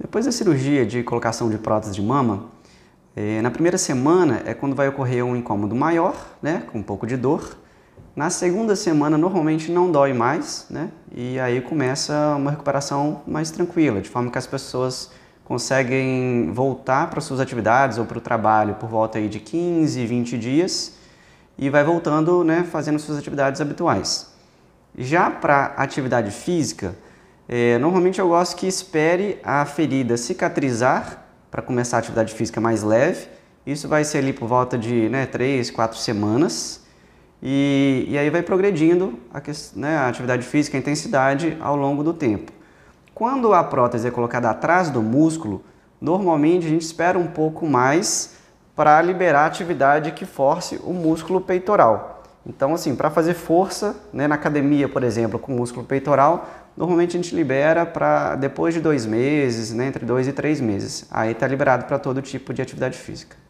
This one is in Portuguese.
Depois da cirurgia de colocação de prótese de mama, é, na primeira semana é quando vai ocorrer um incômodo maior, né, com um pouco de dor. Na segunda semana normalmente não dói mais, né, e aí começa uma recuperação mais tranquila, de forma que as pessoas conseguem voltar para suas atividades ou para o trabalho por volta aí de 15, 20 dias e vai voltando, né, fazendo suas atividades habituais. Já para atividade física, é, normalmente eu gosto que espere a ferida cicatrizar para começar a atividade física mais leve. Isso vai ser ali por volta de né, 3, 4 semanas. E, e aí vai progredindo a, né, a atividade física, a intensidade ao longo do tempo. Quando a prótese é colocada atrás do músculo, normalmente a gente espera um pouco mais para liberar a atividade que force o músculo peitoral. Então, assim, para fazer força, né, na academia, por exemplo, com músculo peitoral, normalmente a gente libera para depois de dois meses, né, entre dois e três meses. Aí está liberado para todo tipo de atividade física.